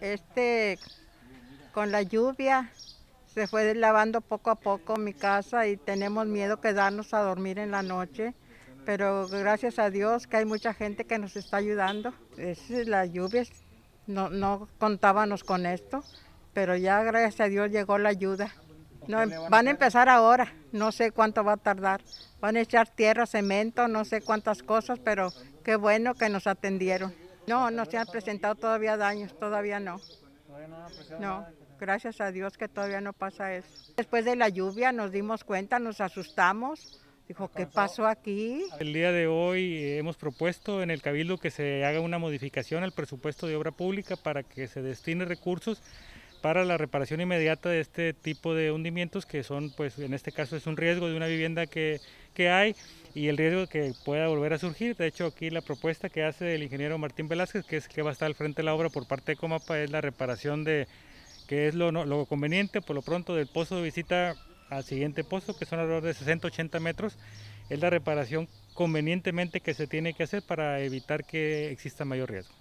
este, con la lluvia se fue lavando poco a poco mi casa y tenemos miedo quedarnos a dormir en la noche, pero gracias a Dios que hay mucha gente que nos está ayudando. Es, la lluvia, no, no contábamos con esto, pero ya gracias a Dios llegó la ayuda. van a empezar ahora, no sé cuánto va a tardar. Van a echar tierra, cemento, no sé cuántas cosas, pero qué bueno que nos atendieron. No, no se han presentado todavía daños, todavía no. No, gracias a Dios que todavía no pasa eso. Después de la lluvia nos dimos cuenta, nos asustamos. Dijo, ¿qué pasó aquí? El día de hoy hemos propuesto en el Cabildo que se haga una modificación al presupuesto de obra pública para que se destine recursos para la reparación inmediata de este tipo de hundimientos que son, pues en este caso es un riesgo de una vivienda que, hay y el riesgo que pueda volver a surgir. De hecho, aquí la propuesta que hace el ingeniero Martín Velázquez, que es que va a estar al frente de la obra por parte de Comapa, es la reparación de, que es lo, lo conveniente por lo pronto del pozo de visita al siguiente pozo, que son alrededor de 60-80 metros, es la reparación convenientemente que se tiene que hacer para evitar que exista mayor riesgo.